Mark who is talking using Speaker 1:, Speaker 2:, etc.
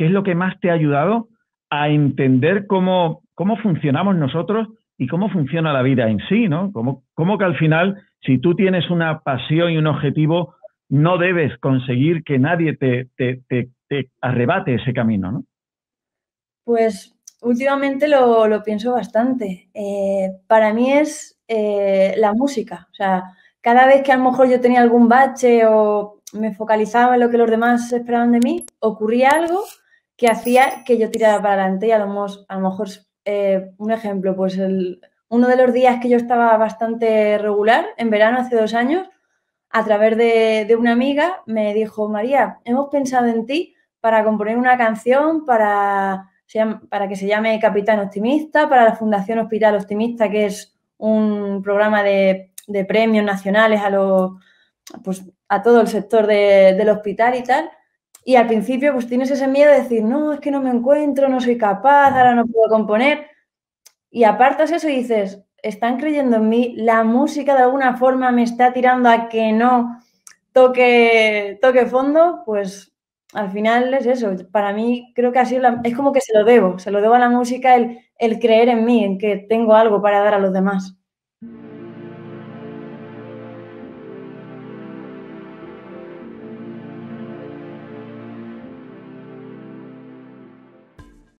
Speaker 1: ¿Qué es lo que más te ha ayudado a entender cómo, cómo funcionamos nosotros y cómo funciona la vida en sí, ¿no? Cómo, cómo que al final, si tú tienes una pasión y un objetivo, no debes conseguir que nadie te, arrebate ese camino, ¿no?
Speaker 2: Pues últimamente lo, pienso bastante. Eh, para mí es eh, la música. O sea, cada vez que a lo mejor yo tenía algún bache o me focalizaba en lo que los demás esperaban de mí, ocurría algo que hacía que yo tirara para adelante y a lo, mejor, eh, un ejemplo, pues uno de los días que yo estaba bastante regular, en verano hace dos años, a través de, una amiga me dijo, María, hemos pensado en ti para componer una canción para, para que se llame Capitán Optimista, para la Fundación Hospital Optimista, que es un programa de, premios nacionales a los pues a todo el sector del hospital y tal. Y al principio pues tienes ese miedo de decir, no, es que no me encuentro, no soy capaz, ahora no puedo componer. Y apartas eso y dices, están creyendo en mí, la música de alguna forma me está tirando a que no toque, toque fondo, pues al final es eso. Para mí creo que así es como que se lo debo, se lo debo a la música el, el creer en mí, en que tengo algo para dar a los demás.